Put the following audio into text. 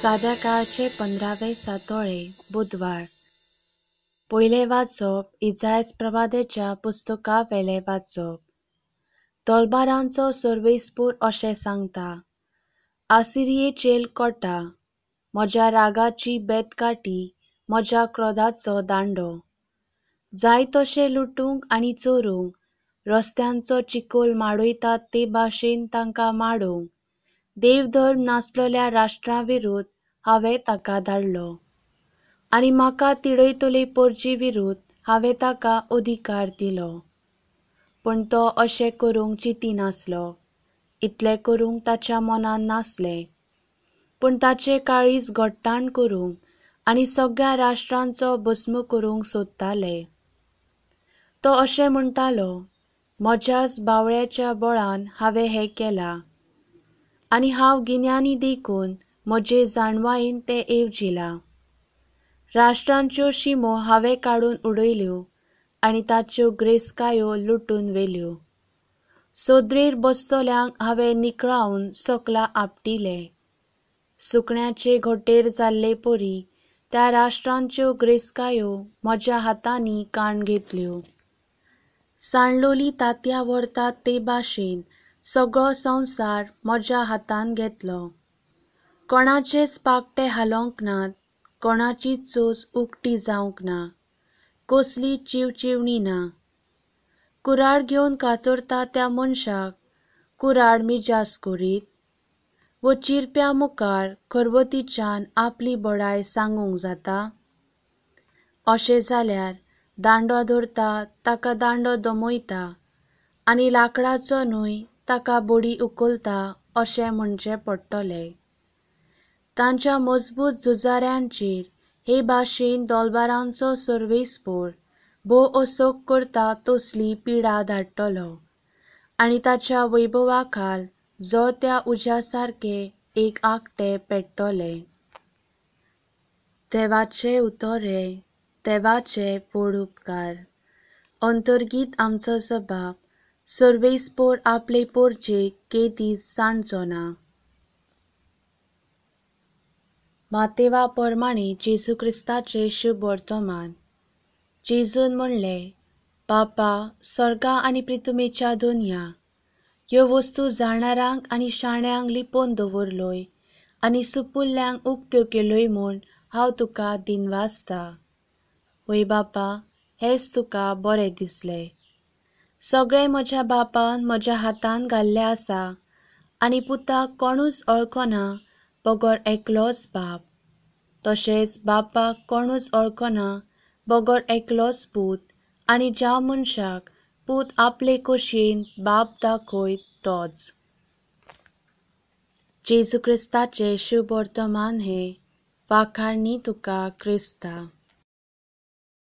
साध्या काळचे पंधरावे सातोळे बुधवार पहिले वाचप इजायज प्रभादेच्या पुस्तका वेले वाचप तोलबारांचो सर्वेस्पूर अशें सांगता चेल कोटा म्हज्या रागाची बेतकाटी म्हज्या क्रोधाचो दांडो जाय तशें लुटूंक आनी चोरूंक रस्त्यांचो चिकोल माडयतात ते भाशेन तांकां माडूंक देवधर्म नासलोल्या राष्ट्राविरुद्ध हांवें ताका धाडलो आनी म्हाका तिडयतले पोरजी विरुद्ध हांवें ताका अधिकार दिलो पूण तो अशें करूंक चिंतिनासलो इतलें करूंक ताच्या मनांत नासलें पूण ताचें काळीज घट्टाण करूंक आनी सगळ्या राष्ट्रांचो भस्म करूंक सोदताले तो अशें म्हणटालो म्हज्याच बावळ्याच्या बळान हांवें हें केलां आणि हांव गिन्यानी देखून म्हजे जाणवायेन तें जिला राष्ट्रांच्यो शिमो हांवें काडून उडयल्यो आनी ताच्यो ग्रेस्कायो लुटून व्हेल्यो सोद्रेर बसतल्यांक हांवें निकळावन सोकला आपटिले सुकण्याचे घोटेर जाल्ले पोरी त्या राष्ट्रांच्यो ग्रेस्कायो म्हज्या हातांनी काण घेतल्यो सांडलोली तात्या व्हरतात ते भाशेन सगळो संसार म्हज्या हातान घेतलो कोणाचेच पाकटे हालोवंक नात कोणाची चूस उक्ती जावंक ना कसली चिवचिवणी ना कुराड घेवन कातोरता त्या मनशाक कुराड मिजास करीत व चिरप्या मुखार खरवतीच्यान आपली बडाय सांगूंक जाता अशें जाल्यार दांडो धरता ताका दांडो दमयता आनी लाकडाचो न्हय ताका बडी उकलता अशें म्हणचें पडटलें तांच्या मजबूत झुजाऱ्यांचेर हे भाशेन दोलबारांचो सर्वेस्पोर बो असोक करता तसली पिडा धाडटलो आनी ताच्या वैभवा खाल जो त्या उज्या सारखे एक आकटे पेट्टले देवाचे उतोरे देवाचे पोड उपकार अंतर्गीत आमचो सभा पोर आपले Aple केती Ketis मातेवा परमाणे जेजू क्रिस्ताचे शुभ वर्तमान जेजून म्हणले बापा स्वर्गा आणि प्रितुमेच्या दुनिया ह्यो वस्तू जाणाऱ्यांक आणि शाण्यांक लिपोवन दवरलोय आनी सुपुल्ल्यांक उक्त्यो केलोय म्हूण हांव तुका दिनवासता वय बापा हेच तुका बरें दिसलें सगळे म्हज्या बापान म्हज्या हातान घाल्ले आसा आनी पुताक कोणूच वळखोना बगर एकलोच बाप तशेंच बापाक कोणूच ओळखना बगर एकलोच पूत आनी ज्या मनशाक पूत आपले कुशीन बाप दाखयत तोच जेजू शुभ वर्तमान हे वाखाणी तुका क्रिस्ता